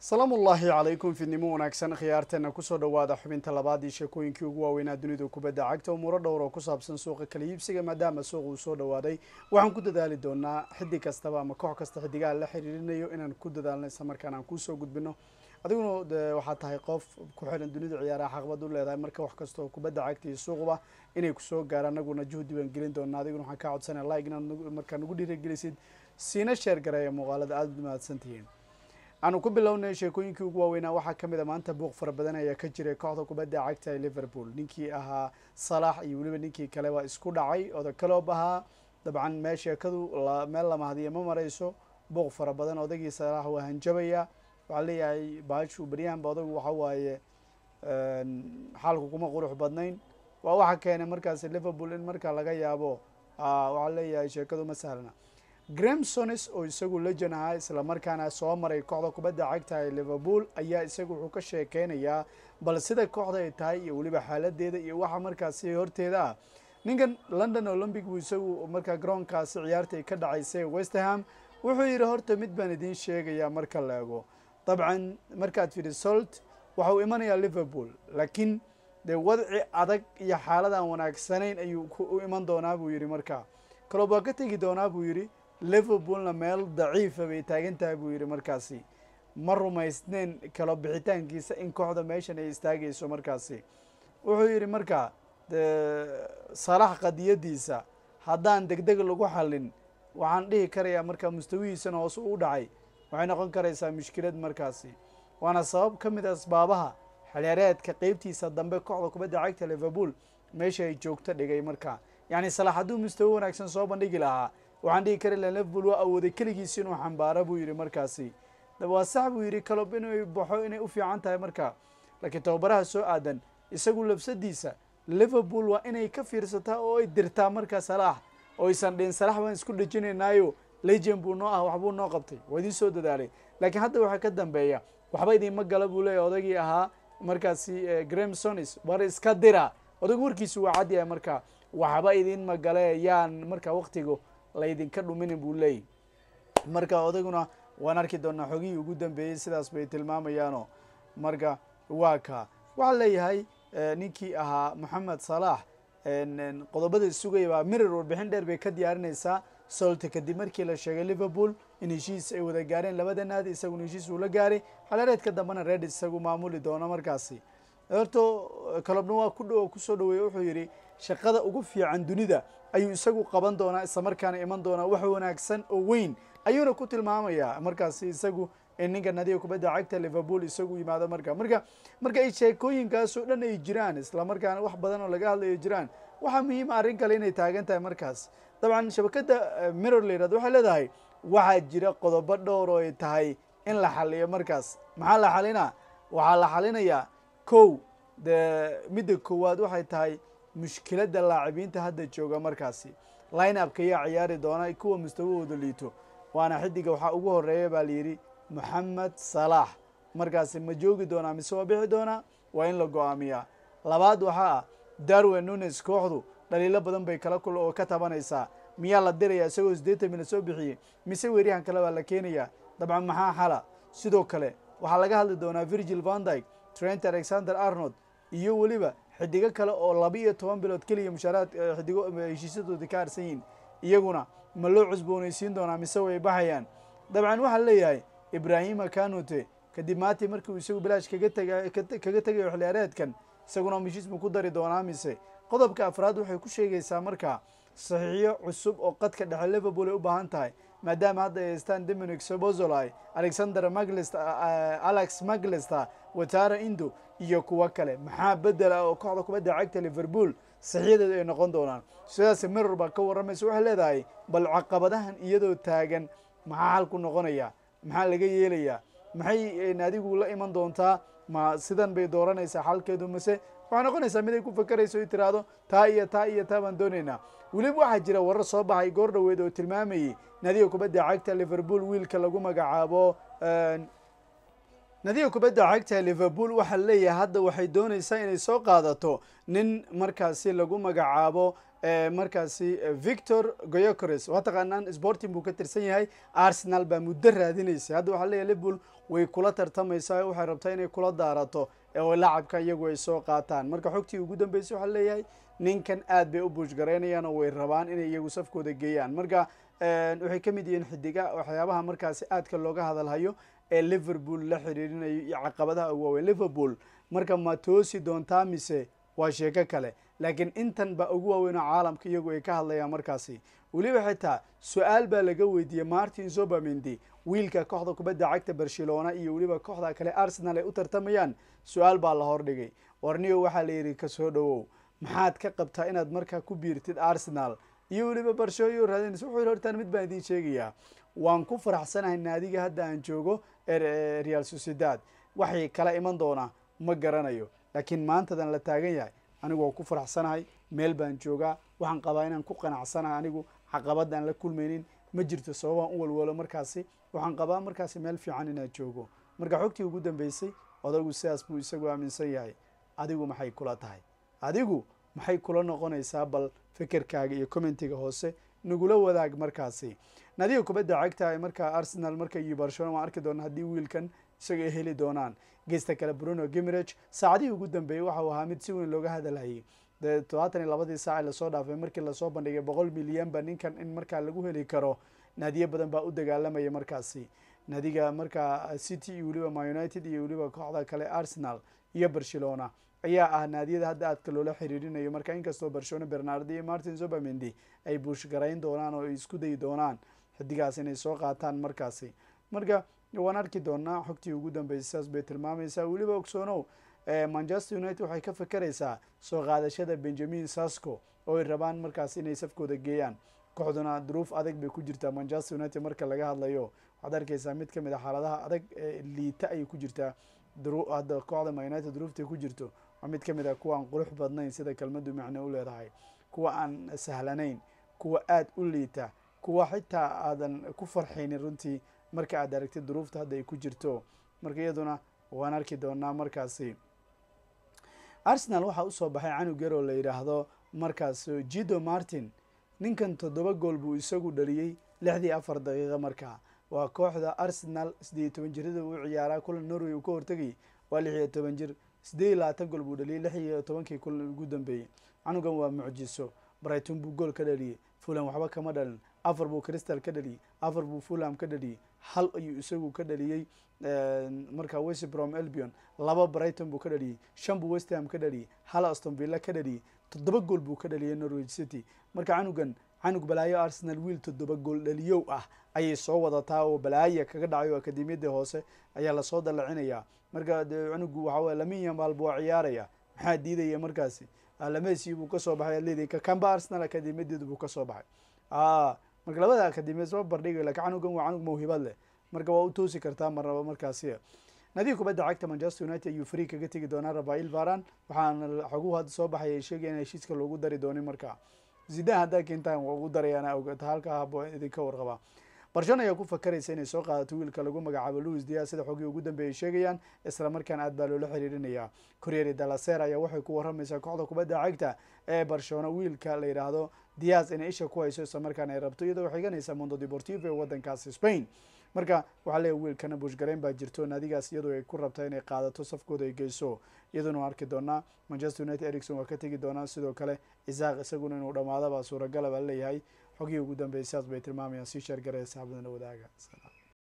salaamu ullaahi calaykum fidnimo wanaagsan khiyaarteenna kusoo dhawaada xubinta labaadii sheekooyinkii ugu waaweynaa dunida kubadda cagta umuuro dhowr oo ku saabsan suuqa kala iibsiga maadaama suuqa uu soo dhawaaday waxaan ku dadaali doonaa xidi kastaba ama koox kasta xiddigaha la xiriirinayo inaan ku dadaalno islamarkaan aan kuusoo gudbino adiguna waxaa tahay qof ku xiran dunida ciyaaraha xaqbad u leedahay marka wax kasta kubadda cagta iyo suuquba inay kusoo gaaro anaguna juhdi baan gelin adiguna waxaan kaa codsanaya like inaad markaa nagu dhiiragelisid siina sheer muuqaalada aada u mahadsantihiin aanu ku bilownay sheekooyinkii ugu waaweynaa waxaa ka mid a ah maanta buuq fara badan ayaa ka jiray kooxda kubadda cagta ee liverpool ninkii ahaa salax iyo weliba ninkii kale kaleba isku dhacay oda kaloob ahaa dabcan mee sheekadu meel lamahadiya ma marayso buuq fara badan odagii salaax waa hanjabaya waxaa leeyahay baashu baryahanba odagu waxa waaye xaalku kuma qurux badnayn waa waxa keenay markaasi liverpool in markaa laga yaabo waxaa leeyahay sheekadu ma sahlna gremsones oo isagu lejan ahaa islamarkaana soo maray kooxda kubadda cagta ee liverpool ayaa isagu wuxuu ka sheekeynayaa bal sida kooxda ay tahay iyo weliba xaaladeeda iyo waxa markaasi horteeda ah ninkan london olombic buu isagu markaa garoonkaasi ciyaartay ka dhacaysay westerham wuxuu yidhi horta mid baan idiin sheegayaa marka la ego dabcan markaad fidi solt waxa uu imanayaa liverpool laakiin dee wadci adag iyo xaalad aan wanaagsanayn ayuu u iman doonaa buu yidhi marka kaloo baa ka tegi doonaa buu yidhi liverpoolna meel daciifa bay taagan tahay buu yidhi markaasi ma rumaysneen kalo bixitaankiisa in kooxda meeshan ay istaagayso markaasi wuxuu yidhi marka salax qadiyadiisa haddaan degdeg lagu xallin waxaan dhihi karayaa marka mustawihiisana hoose u dhacay waxay noqon karaysaa mushkilad markaasi waana sabab ka mid ah asbaabaha xereereedka qeybtiisa dambe kooxda kubadda cagta liverpool meesha ay joogto dhigay marka yacni salax hadduu mustawi wanaagsan soo bandhigi lahaa waxaan dhihi kara lanafbul waa awooday keligiis inuu xambaaro buu yidhi markaasi waa sax buu yidhi kalob inuu baxo inay u fiican tahay marka laakiin tababaraha soo aadan isagu labsadiisa liverpool waa inay ka fiirsataa oo ay dirtaa marka salaax oo aysan dhihin salaax baan isku dhejinaynaayo legend buu noo ah waxbuu noo qabtay waa idiin soo dadaalay laakiin hadda waxaa ka dambeeya waxba idiinma gala buu leeyahy odagii ahaa markaasi eh, gramsonis war iska dira odaygu warkiisu waa cadyahay marka waxba idiinma gale yaan marka waktigu laydinka dhuminin buu leeyahy marka odaguna waan arki doonaa xogihii ugu dambeeyey sidaas bay tilmaamayaano marka waa kaa waxaa leeyahay eh, ninkii ahaa maxamed salaax qodobada sugaya baa mirir warbixin dheer bay ka diyaarinaysaa soolta kadib markii la sheegay liverpool in heshiis ay wada gaareen labada naadi isaguna heshiis uu la gaaray xalareedka dambena redis isagu maamuli doono markaasi horto eh, kalobna waa ku kusoo dhaweeye wuxuu yidhi shaqada ugu fiican dunida ayuu isagu qaban doonaa islamarkaana iman doonaa wax wanaagsan oo weyn ayuuna ku tilmaamayaa markaasi isagu ninka nadiga kubadda cagta liverpool isagu yimaado marka marka marka ay sheekooyinkaasoo dhan ay jiraan islamarkaana wax badan oo laga hadlayo jiraan waxaa muhiima ah arrin kale inay taagan tahay markaas dabcan shabakada eh, mirror la yidhahdo waxay leedahay waxaa jira qodobo dhowr oo ay tahay in la xaliyo markaas maxaa la xalinaa waxaa la xalinayaa kow dee midda koowaad waxay tahay mushkiladda laacibiinta hadda jooga markaasi line upka yaa ciyaari doona kuwa mustawahooda liito waana xidiga waxaa ugu horeeya baa layidhi maxamed salaax markaasi ma joogi doonaa mise waa bixi doonaa waa in la go'aamiyaa labaad waxaa ah darwen nunes kooxdu dhaliilo badan bay kala kul oo ka tabanaysaa miyaa la dirayaa isagoo siddeetan mila soo bixiyey mise weeryahan kale baa la keenayaa dabcan maxaa xala sidoo kale waxaa laga hadli doonaa virgil vandyg trent alexander arnold iyo weliba xidigo kale oo labaiyo toban bilood keliya mushaaraad eh, xidigo eh, heshiisyadooda ka harsan yihiin iyaguna ma loo cusboonaysiin doonaa mise way baxayaan dabcan waxaa leeyahay ibraahima kanute kadib maantii markiiuu isagu bilaash kaga tegayo xiliyaareedkan isaguna ma ku dari doonaa mise qodobka afraad waxay ku sheegaysaa markaa saxiixyo cusub oo qadka dhexe liverpool ay u baahan tahay maadaama hadda ay haystaan dominik sobozolai alexander maglist alex maglista watara indo iyo kuwo kale maxaa bedel ah oo kooxda kubadda cagta liverpool saxiixdeedu ay noqon doonaan sidaas miror baa ka warramaysa waxay leedahay bal caqabadahan iyadoo taagan maxaa xalku noqonaya maxaa laga yeelayaa maxay eh, naadigu la iman doontaa ma sidan bay dooranaysaa xalkeedu mase waxaa noqonaysaa mid ay ku fakerayso i tiraahdo taa iyo taa iyo taa baan doonaynaa weliba waxaa jira warar soo baxay goor dhoweed oo tilmaamayey nadiga kubadda cagta liverpool wiilka lagu magacaabo nadiga kubadda cagta liverpool waxaa leeyahay hadda waxay doonaysaa inay soo qaadato nin markaasi lagu magacaabo Eh, markaasi eh, victor goyocres waa taqaanaan sporting buu ka tirsan yahay arsenal baa muddo raadinaysay hadda waxaa leeyahay liverpool way kula tartamaysaa waxay rabtaa inay kula daarato eh, oo lacabka iyagu ay soo qaataan marka xogtii ugu dambeysay waxaa leeyahay ninkan aad bay u buushgaraynayaan oo way rabaan inay iyagu safkooda geeyaan marka waxay ka mid yihiin xidiga waxyaabaha markaasi aadka looga hadalhayo ee liverpool la xiriirinayo iyo caqabadaha ugu waaweyn liverpool marka ma toosi doontaa mise waa sheeko kale laakiin intan baa ugu waaweynoo caalamka iyagu ay ka hadlayaan markaasi weliba xitaa su-aal baa laga weydiiyey martin zobamendi wiilka kooxda kubadda cagta barcelona iyo weliba kooxda kale arsenal ay u tartamayaan su-aal baa la hordhigay warnigo waxaa la yidhi kasoo dhowow maxaad ka qabtaa inaad markaa ku biirtid arsenal iyo weliba barshooyo raadins wuxuu hortaan mid baan idiin sheegayaa waan ku faraxsanahay naadiga hadda aan joogo er, er, real sociedad waxay kala iman doonaa ma garanayo laakiin maantadan la taagan yahay anigu anigoo ku faraxsanahay meel baan joogaa waxaan qabaa inaan ku qanacsanahay anigu caqabad aan la kulmaynin ma jirto sababaan u walwalo markaasi waxaan qabaa markaasi meel fiican inaad joogo marka xogtii ugu dambeysay odaygu sidaas buu isagu aaminsan yahay adigu maxay kula tahay adigu maxay kula noqonaysaa bal fikerkaaga iyo commentiga hoose nagula wadaag markaasi nadiga kubadda cagta ee markaa arsenal marka iyo barcelona waan arki doona haddii wiilkan isaga heli doonaan geesta kale bruno gimirage saacadihii ugu dambeeyey waxa uu ahaa mid si weyn looga hadalhayay de todobaatan iyo labadii saac ee lasoo dhaafay markii lasoo bandhigay boqol milyanba ninkan in markaa lagu heli karo naadiyo badan baa u dagaalamaya markaasi naadiga markaa ah, city iyo weliba ma united iyo weliba kooxda kale arsenal iyo barcelona ayaa ah naadiyada hadda aadka loola xiriirinayo marka inkastoo barcelona bernardi iyo martin zobamendi ay buushgarayn doonaan oo ay isku dayi doonaan xidigaas inay soo qaataan markaasi marka waan arki doonaa xogtii ugu dambeysay saas bay tilmaamaysaa weliba ogsoonow manchester united waxay ka fakeraysaa soo qaadashada benjamin sasco oo ay rabaan markaas inay safkooda geeyaan kooxduna duruuf adag bay ku jirtaa manchester united marka laga hadlayo waxaad arkeysaa mid kamid a ah xaaladaha adag liita ayay ku jirtaa hadda kooxda manited duruuftay ku jirto waa mid kamid a ah kuwaan qurux badnayn sida kelmadu macno u leedahay kuwa aan sahlanayn kuwa aada u liita kuwa xitaa aadan ku farxaynin runtii marka aad aragtid duruufta hadda ay ku jirto marka iyaduna waan arki doonaa markaasi arsenal waxaa usoo baxay canug yar oo la yidhaahdo markaas jido martin ninkan toddoba gool buu isagu dhaliyey lixdii afar daqiiqa markaa waa kooxda arsenal siddeeyo toban jirada uu ciyaaraa kulan norway uu ka hortegay waa lixiyo toban jir siddeed iyo labaatan gool buu dhaliyey lixiyo tobankii kulan ugu dambeeyey canugan waa mucjiso brighton buu gool ka dhaliyey fulan waxba kama dhalin afar buu crystal ka dhaliyey afar buu fulam ka dhaliyey hal ayuu isagu ka dhaliyey marka westbrom elbion laba brighton buu ka dhaliyey shan buu westham ka dhaliyey hal astonvilla ka dhaliyey toddoba gool buu ka dhaliyey norwich city marka canugan canug balaayo arsenal wiil toddoba gool dhaliyow ah ayay soo wadataa oo balaaya kaga dhacay oo akademiyada hoose ayaa lasoo dallacinayaa marka canugu waxaa weye lamin yamal buu ciyaaraya maxaa diidaya markaasi ah, lamesi buu kasoo baxay leedii kakamba arsenal akademiyadeedu buu kasoo baxay ah, marka labada akademiya soo bardhigay la canuggan waa canug mawhibaad leh marka waa u toosi kartaa marnaba markaasi nadiif kubadda cagta manchester united ayuu free kaga tegi doonaa rafail varan waxaana xoguhu hadda soo baxaya sheegaya sheegayaan heshiiska loogu dari doonin markaa zidan haddaa kintan waa ugu darayaana ogta halkaa habo idinka warqabaa barshan ayaa ku fakaraysa inay soo qaadato wiilka lagu magacaabo louis dia sida xogii ugu dambeeyay sheegayaan isla markaan aad baa loola xiriirinayaa koryeeri dalaser ayaa waxay ku warramaysaa kooxda kubadda cagta ee barshoona wiilka la yidhaahdo dias inay isha ku hayso isla markaana ay rabto iyadoo xiganaysa mondo deportivo ee waddankaasi spain marka waxaa leeyahy wiilkana buushgarayn baa jirto naadigaas iyadoo ay ku rabtaa inay qaadato safkooda ay geyso iyaduona arki doonaa manchester united ericson waa ka tegi doonaa sidoo kale isaaq isaguna inuu dhammaadaba suuragalaba leeyahay xogii ugu dambeysay saas bay tilmaamayaan sii sheergaraya saxaabadana wadaaga